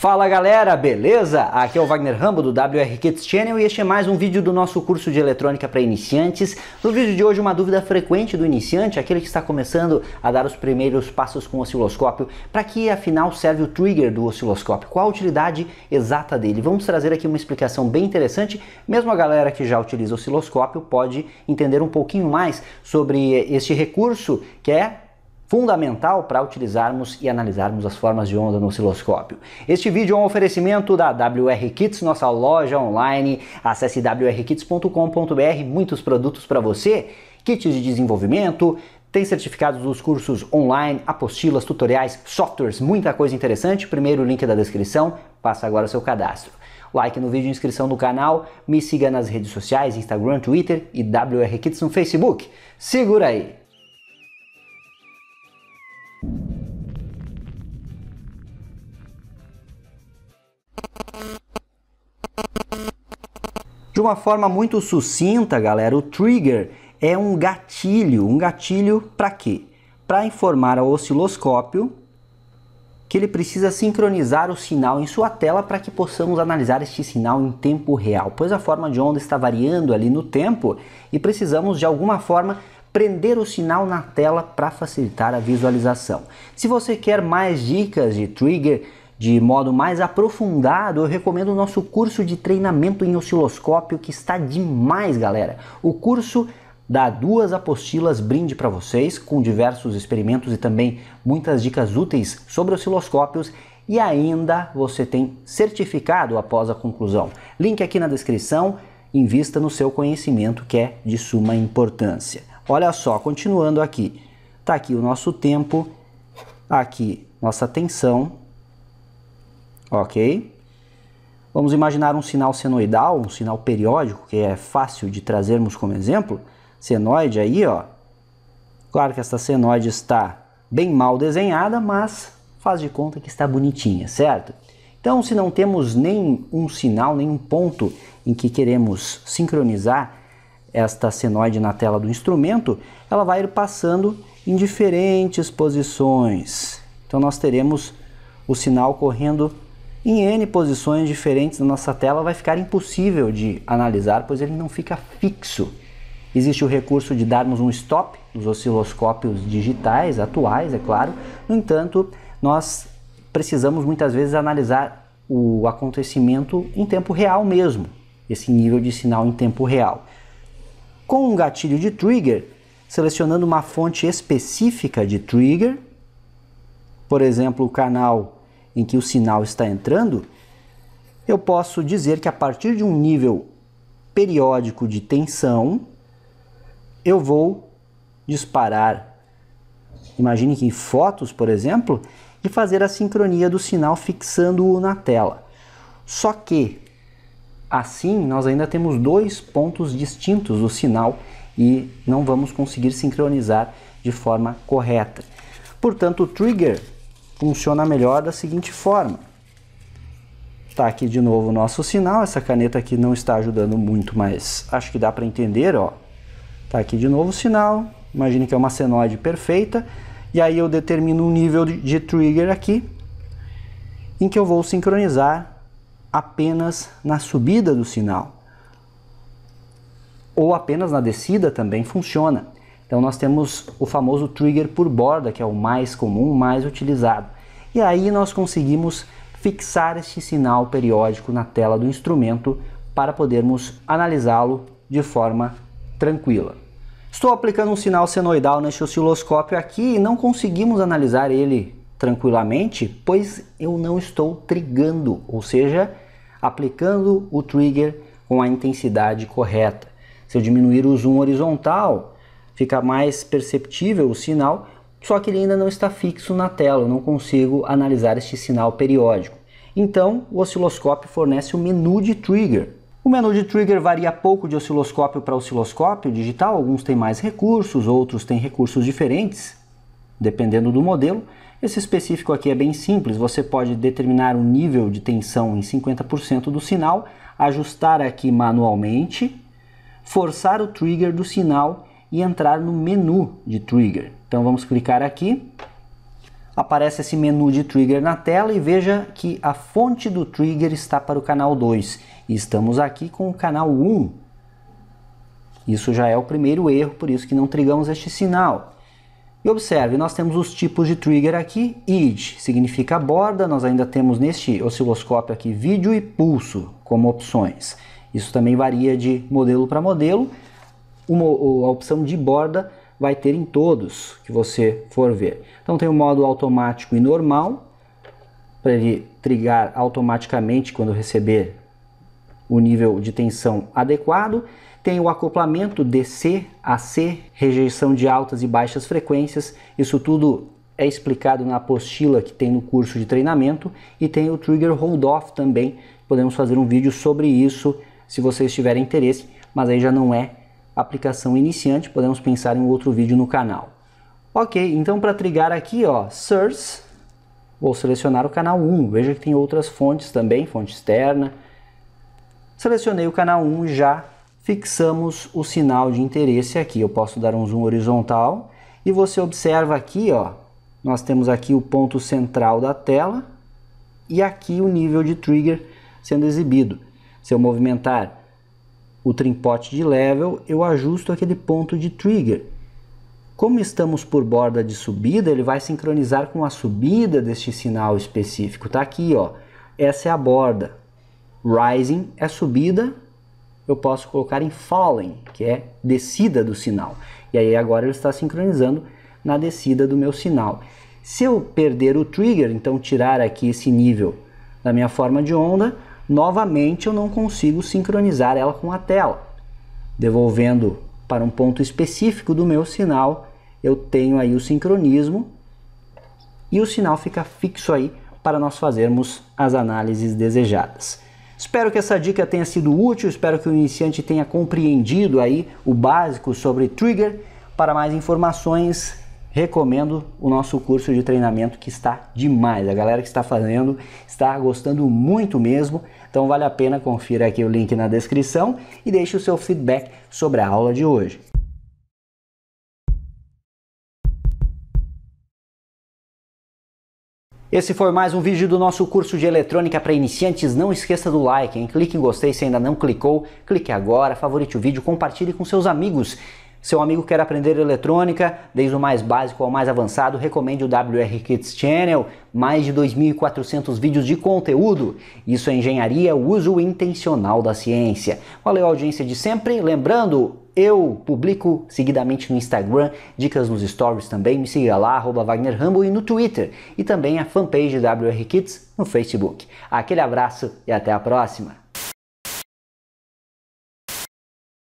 Fala galera, beleza? Aqui é o Wagner Rambo do WR Kids Channel e este é mais um vídeo do nosso curso de eletrônica para iniciantes. No vídeo de hoje uma dúvida frequente do iniciante, aquele que está começando a dar os primeiros passos com o osciloscópio, para que afinal serve o trigger do osciloscópio? Qual a utilidade exata dele? Vamos trazer aqui uma explicação bem interessante, mesmo a galera que já utiliza o osciloscópio pode entender um pouquinho mais sobre este recurso que é fundamental para utilizarmos e analisarmos as formas de onda no osciloscópio. Este vídeo é um oferecimento da WR Kits, nossa loja online. Acesse wrkits.com.br, muitos produtos para você, kits de desenvolvimento, tem certificados dos cursos online, apostilas, tutoriais, softwares, muita coisa interessante. Primeiro link da descrição, passa agora o seu cadastro. Like no vídeo, inscrição no canal, me siga nas redes sociais, Instagram, Twitter e WR Kits no Facebook. Segura aí! De uma forma muito sucinta, galera, o trigger é um gatilho. Um gatilho para quê? Para informar ao osciloscópio que ele precisa sincronizar o sinal em sua tela para que possamos analisar este sinal em tempo real, pois a forma de onda está variando ali no tempo e precisamos de alguma forma prender o sinal na tela para facilitar a visualização. Se você quer mais dicas de trigger de modo mais aprofundado, eu recomendo o nosso curso de treinamento em osciloscópio que está demais, galera. O curso dá duas apostilas brinde para vocês com diversos experimentos e também muitas dicas úteis sobre osciloscópios e ainda você tem certificado após a conclusão. Link aqui na descrição. Invista no seu conhecimento que é de suma importância. Olha só, continuando aqui. Tá aqui o nosso tempo, aqui nossa tensão, ok? Vamos imaginar um sinal senoidal, um sinal periódico, que é fácil de trazermos como exemplo. Senoide aí, ó. Claro que esta senoide está bem mal desenhada, mas faz de conta que está bonitinha, certo? Então, se não temos nem um sinal, nenhum ponto em que queremos sincronizar esta senoide na tela do instrumento, ela vai ir passando em diferentes posições. Então nós teremos o sinal correndo em N posições diferentes na nossa tela, vai ficar impossível de analisar, pois ele não fica fixo. Existe o recurso de darmos um stop nos osciloscópios digitais atuais, é claro. No entanto, nós precisamos muitas vezes analisar o acontecimento em tempo real mesmo, esse nível de sinal em tempo real com um gatilho de trigger, selecionando uma fonte específica de trigger, por exemplo, o canal em que o sinal está entrando, eu posso dizer que a partir de um nível periódico de tensão, eu vou disparar, imagine que em fotos, por exemplo, e fazer a sincronia do sinal fixando-o na tela. Só que Assim, nós ainda temos dois pontos distintos do sinal e não vamos conseguir sincronizar de forma correta. Portanto, o trigger funciona melhor da seguinte forma. Está aqui de novo o nosso sinal, essa caneta aqui não está ajudando muito, mas acho que dá para entender, ó. Está aqui de novo o sinal, imagine que é uma senoide perfeita, e aí eu determino um nível de trigger aqui, em que eu vou sincronizar apenas na subida do sinal ou apenas na descida também funciona. Então nós temos o famoso trigger por borda, que é o mais comum, mais utilizado. E aí nós conseguimos fixar este sinal periódico na tela do instrumento para podermos analisá-lo de forma tranquila. Estou aplicando um sinal senoidal neste osciloscópio aqui e não conseguimos analisar ele tranquilamente, pois eu não estou trigando, ou seja, aplicando o trigger com a intensidade correta. Se eu diminuir o zoom horizontal, fica mais perceptível o sinal, só que ele ainda não está fixo na tela, eu não consigo analisar este sinal periódico. Então, o osciloscópio fornece o menu de trigger. O menu de trigger varia pouco de osciloscópio para osciloscópio digital, alguns têm mais recursos, outros têm recursos diferentes. Dependendo do modelo, esse específico aqui é bem simples, você pode determinar o nível de tensão em 50% do sinal, ajustar aqui manualmente, forçar o trigger do sinal e entrar no menu de trigger. Então vamos clicar aqui, aparece esse menu de trigger na tela e veja que a fonte do trigger está para o canal 2 e estamos aqui com o canal 1. Isso já é o primeiro erro, por isso que não trigamos este sinal. E observe, nós temos os tipos de trigger aqui, id significa borda, nós ainda temos neste osciloscópio aqui vídeo e pulso como opções. Isso também varia de modelo para modelo. Uma, a opção de borda vai ter em todos que você for ver. Então tem o modo automático e normal, para ele trigar automaticamente quando receber o nível de tensão adequado, tem o acoplamento DC a C, rejeição de altas e baixas frequências, isso tudo é explicado na apostila que tem no curso de treinamento e tem o trigger hold off também. Podemos fazer um vídeo sobre isso se vocês tiverem interesse, mas aí já não é aplicação iniciante, podemos pensar em outro vídeo no canal. Ok, então para trigar aqui, ó, source, vou selecionar o canal 1. Veja que tem outras fontes também, fonte externa, Selecionei o canal 1, já fixamos o sinal de interesse aqui. Eu posso dar um zoom horizontal e você observa aqui, ó, nós temos aqui o ponto central da tela e aqui o nível de trigger sendo exibido. Se eu movimentar o trimpote de level, eu ajusto aquele ponto de trigger. Como estamos por borda de subida, ele vai sincronizar com a subida deste sinal específico. Está aqui, ó. essa é a borda. Rising é subida, eu posso colocar em falling, que é descida do sinal. E aí agora ele está sincronizando na descida do meu sinal. Se eu perder o trigger, então tirar aqui esse nível da minha forma de onda, novamente eu não consigo sincronizar ela com a tela. Devolvendo para um ponto específico do meu sinal, eu tenho aí o sincronismo e o sinal fica fixo aí para nós fazermos as análises desejadas. Espero que essa dica tenha sido útil, espero que o iniciante tenha compreendido aí o básico sobre trigger. Para mais informações, recomendo o nosso curso de treinamento que está demais. A galera que está fazendo está gostando muito mesmo. Então vale a pena, confira aqui o link na descrição e deixe o seu feedback sobre a aula de hoje. Esse foi mais um vídeo do nosso curso de eletrônica para iniciantes. Não esqueça do like, hein? clique em gostei se ainda não clicou, clique agora, favorite o vídeo, compartilhe com seus amigos. Seu amigo quer aprender eletrônica, desde o mais básico ao mais avançado, recomende o WR Kids Channel, mais de 2.400 vídeos de conteúdo. Isso é engenharia, o uso intencional da ciência. Valeu a audiência de sempre, lembrando, eu publico seguidamente no Instagram, dicas nos stories também, me siga lá, arroba Wagner Rambo, e no Twitter, e também a fanpage WR Kids no Facebook. Aquele abraço e até a próxima!